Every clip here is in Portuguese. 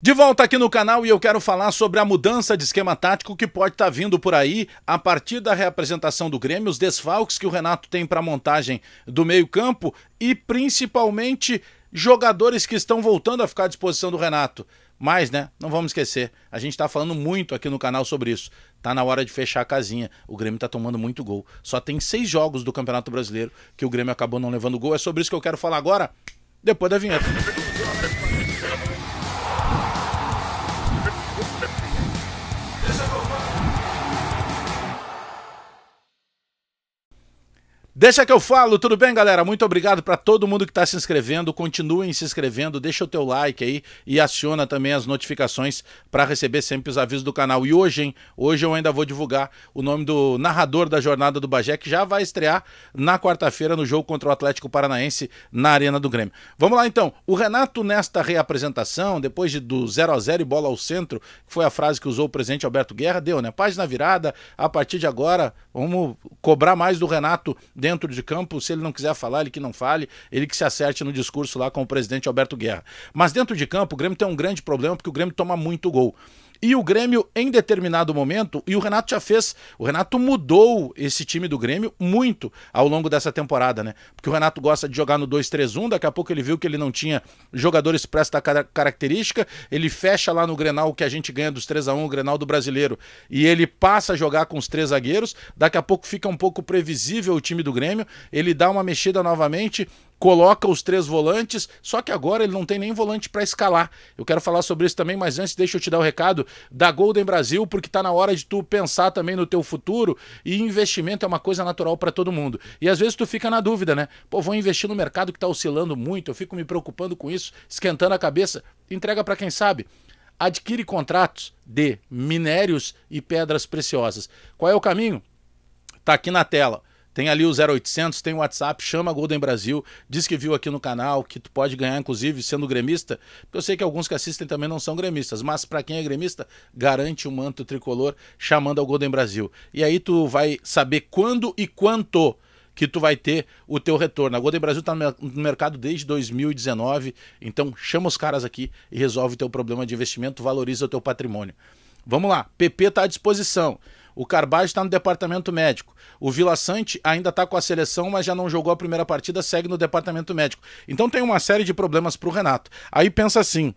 De volta aqui no canal e eu quero falar sobre a mudança de esquema tático que pode estar tá vindo por aí a partir da reapresentação do Grêmio, os desfalques que o Renato tem para a montagem do meio-campo e principalmente jogadores que estão voltando a ficar à disposição do Renato. Mas, né, não vamos esquecer, a gente está falando muito aqui no canal sobre isso. Tá na hora de fechar a casinha. O Grêmio está tomando muito gol. Só tem seis jogos do Campeonato Brasileiro que o Grêmio acabou não levando gol. É sobre isso que eu quero falar agora, depois da vinheta. Deixa que eu falo, tudo bem, galera? Muito obrigado para todo mundo que está se inscrevendo. Continuem se inscrevendo, deixa o teu like aí e aciona também as notificações para receber sempre os avisos do canal. E hoje, hein? Hoje eu ainda vou divulgar o nome do narrador da jornada do Bagé, que já vai estrear na quarta-feira no jogo contra o Atlético Paranaense na Arena do Grêmio. Vamos lá então. O Renato, nesta reapresentação, depois de, do 0 a 0 e bola ao centro, que foi a frase que usou o presidente Alberto Guerra, deu, né? Página virada, a partir de agora, vamos cobrar mais do Renato dentro dentro de campo, se ele não quiser falar, ele que não fale, ele que se acerte no discurso lá com o presidente Alberto Guerra. Mas dentro de campo, o Grêmio tem um grande problema porque o Grêmio toma muito gol e o Grêmio em determinado momento, e o Renato já fez, o Renato mudou esse time do Grêmio muito ao longo dessa temporada, né? Porque o Renato gosta de jogar no 2-3-1, daqui a pouco ele viu que ele não tinha jogadores para essa característica, ele fecha lá no Grenal que a gente ganha dos 3 a 1 o Grenal do Brasileiro, e ele passa a jogar com os três zagueiros, daqui a pouco fica um pouco previsível o time do Grêmio, ele dá uma mexida novamente coloca os três volantes, só que agora ele não tem nem volante para escalar. Eu quero falar sobre isso também, mas antes deixa eu te dar o um recado da Golden Brasil, porque está na hora de tu pensar também no teu futuro e investimento é uma coisa natural para todo mundo. E às vezes tu fica na dúvida, né? Pô, vou investir no mercado que está oscilando muito, eu fico me preocupando com isso, esquentando a cabeça. Entrega para quem sabe adquire contratos de minérios e pedras preciosas. Qual é o caminho? Está aqui na tela. Tem ali o 0800, tem o WhatsApp, chama a Golden Brasil, diz que viu aqui no canal, que tu pode ganhar, inclusive, sendo gremista. Eu sei que alguns que assistem também não são gremistas, mas para quem é gremista, garante o um manto tricolor chamando ao Golden Brasil. E aí tu vai saber quando e quanto que tu vai ter o teu retorno. A Golden Brasil está no mercado desde 2019, então chama os caras aqui e resolve o teu problema de investimento, valoriza o teu patrimônio. Vamos lá, PP está à disposição. O Carbaj está no departamento médico. O Vila Sante ainda está com a seleção, mas já não jogou a primeira partida, segue no departamento médico. Então tem uma série de problemas para o Renato. Aí pensa assim: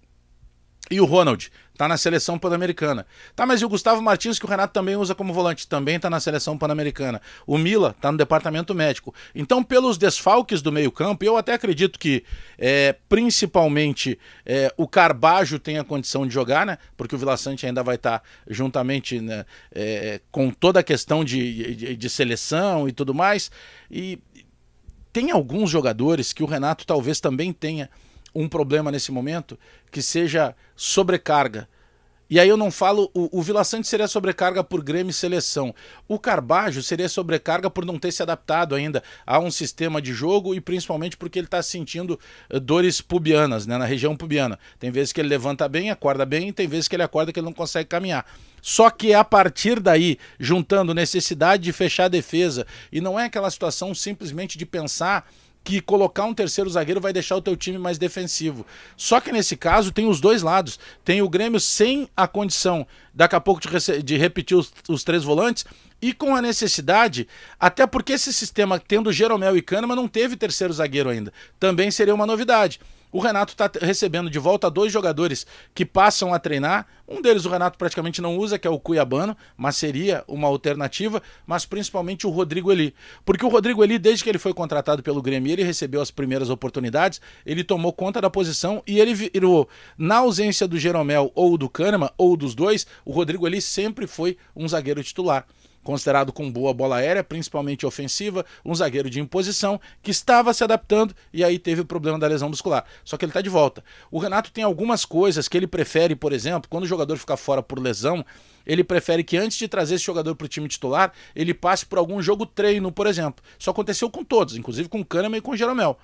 e o Ronald tá na seleção pan-americana. Tá, mas e o Gustavo Martins, que o Renato também usa como volante, também tá na seleção pan-americana. O Mila tá no departamento médico. Então, pelos desfalques do meio-campo, eu até acredito que é, principalmente é, o Carbajo tenha condição de jogar, né? Porque o Vila Sante ainda vai estar tá juntamente né, é, com toda a questão de, de, de seleção e tudo mais. E tem alguns jogadores que o Renato talvez também tenha um problema nesse momento que seja sobrecarga. E aí eu não falo. O, o Vila Sante seria sobrecarga por Grêmio e seleção. O Carbajo seria sobrecarga por não ter se adaptado ainda a um sistema de jogo e principalmente porque ele está sentindo eh, dores pubianas, né? Na região pubiana. Tem vezes que ele levanta bem, acorda bem, e tem vezes que ele acorda que ele não consegue caminhar. Só que é a partir daí, juntando necessidade de fechar a defesa, e não é aquela situação simplesmente de pensar que colocar um terceiro zagueiro vai deixar o teu time mais defensivo. Só que nesse caso tem os dois lados. Tem o Grêmio sem a condição daqui a pouco de, de repetir os, os, três volantes e com a necessidade, até porque esse sistema tendo Jeromel e Kahneman não teve terceiro zagueiro ainda. Também seria uma novidade. O Renato está recebendo de volta dois jogadores que passam a treinar. Um deles o Renato praticamente não usa, que é o Cuiabano, mas seria uma alternativa, mas principalmente o Rodrigo Eli. Porque o Rodrigo Eli, desde que ele foi contratado pelo Grêmio, ele recebeu as primeiras oportunidades, ele tomou conta da posição e ele virou, na ausência do Jeromel ou do Kahneman, ou dos dois, o Rodrigo Eli sempre foi um zagueiro titular. Considerado com boa bola aérea, principalmente ofensiva, um zagueiro de imposição que estava se adaptando e aí teve o problema da lesão muscular. Só que ele está de volta. O Renato tem algumas coisas que ele prefere, por exemplo, quando o jogador fica fora por lesão, ele prefere que antes de trazer esse jogador para o time titular, ele passe por algum jogo treino, por exemplo. Isso aconteceu com todos, inclusive com o Kahneman e com o Jeromel.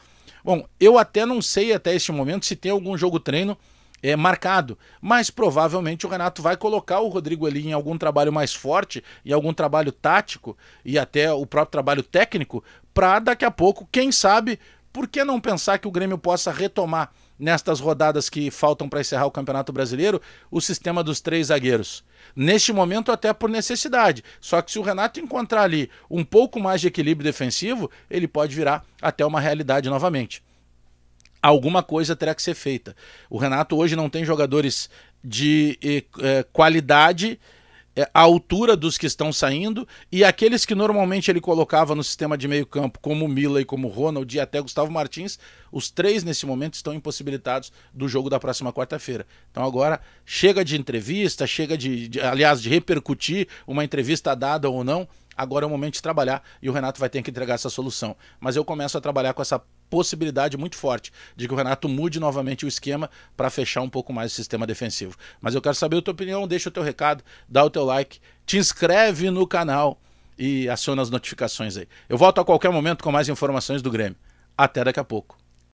Bom, eu até não sei até este momento se tem algum jogo treino é, marcado. Mas provavelmente o Renato vai colocar o Rodrigo ali em algum trabalho mais forte, em algum trabalho tático e até o próprio trabalho técnico, para daqui a pouco, quem sabe, por que não pensar que o Grêmio possa retomar nestas rodadas que faltam para encerrar o Campeonato Brasileiro o sistema dos três zagueiros? Neste momento, até por necessidade. Só que se o Renato encontrar ali um pouco mais de equilíbrio defensivo, ele pode virar até uma realidade novamente alguma coisa terá que ser feita. O Renato hoje não tem jogadores de eh, eh qualidade eh, à altura dos que estão saindo e aqueles que normalmente ele colocava no sistema de meio campo, como o Mila e como o Ronald e até Gustavo Martins, os três nesse momento estão impossibilitados do jogo da próxima quarta-feira. Então agora chega de entrevista, chega de, de aliás, de repercutir uma entrevista dada ou não agora é o momento de trabalhar e o Renato vai ter que entregar essa solução. Mas eu começo a trabalhar com essa possibilidade muito forte de que o Renato mude novamente o esquema para fechar um pouco mais o sistema defensivo. Mas eu quero saber a tua opinião, deixa o teu recado, dá o teu like, te inscreve no canal e aciona as notificações aí. Eu volto a qualquer momento com mais informações do Grêmio. Até daqui a pouco.